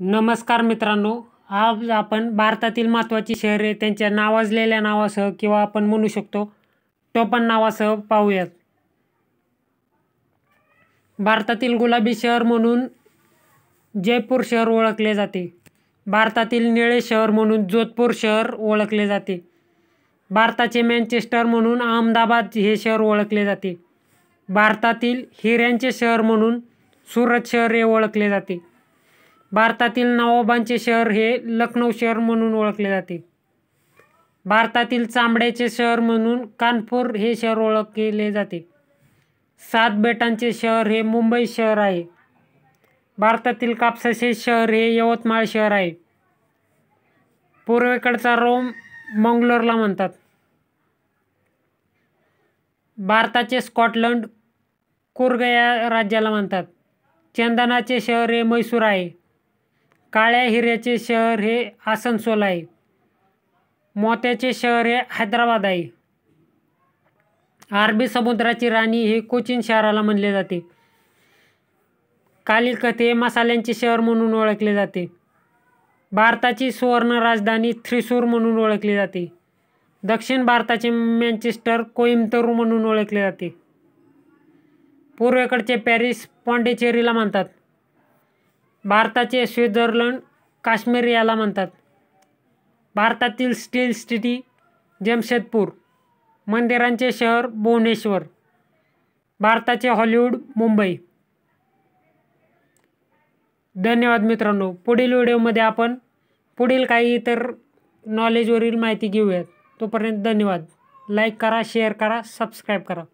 नमस्कार मित्रांनो आज आपण भारतातील महत्त्वाची शहरे त्यांच्या नावाजलेल्या नावासह किंवा आपण म्हणू शकतो टोपण नावासह पाहूयात भारतातील गुलाबी शहर म्हणून जयपूर शहर ओळखले जाते भारतातील निळे शहर म्हणून जोधपूर शहर ओळखले जाते भारताचे मँचेस्टर म्हणून अहमदाबाद हे शहर ओळखले जाते भारतातील हिऱ्यांचे शहर म्हणून सुरत शहर हे ओळखले जाते भारतातील नवाबांचे शहर हे लखनौ शहर म्हणून ओळखले जाते भारतातील चांबड्याचे शहर म्हणून कानपूर हे शहर ओळखले जाते सात बेटांचे शहर हे मुंबई शहर आहे भारतातील कापसाचे शहर हे यवतमाळ शहर आहे पूर्वेकडचा रोम मंगलोरला म्हणतात भारताचे स्कॉटलंड कुर्ग या राज्याला म्हणतात चंदनाचे शहर हे मैसूर आहे काळ्या हिऱ्याचे शहर हे आसनसोल आहे मोत्याचे शहर हे हैदराबाद आहे अरबी समुद्राची राणी हे कोचीन शहराला म्हणले जाते कालिकत हे मसाल्यांचे शहर म्हणून ओळखले जाते भारताची सुवर्ण राजधानी थ्रिसूर म्हणून ओळखली जाते दक्षिण भारताचे मॅन्चेस्टर कोइंबतूर म्हणून ओळखले जाते पूर्वेकडचे पॅरिस पॉंडेचेरीला म्हणतात भारताचे स्वित्झर्लंड काश्मीर याला म्हणतात भारतातील स्टील सिटी जमशेदपूर मंदिरांचे शहर भुवनेश्वर भारताचे हॉलिवूड मुंबई धन्यवाद मित्रांनो पुढील व्हिडिओमध्ये आपण पुढील काही इतर नॉलेजवरील माहिती घेऊयात तोपर्यंत धन्यवाद लाईक करा शेअर करा सबस्क्राईब करा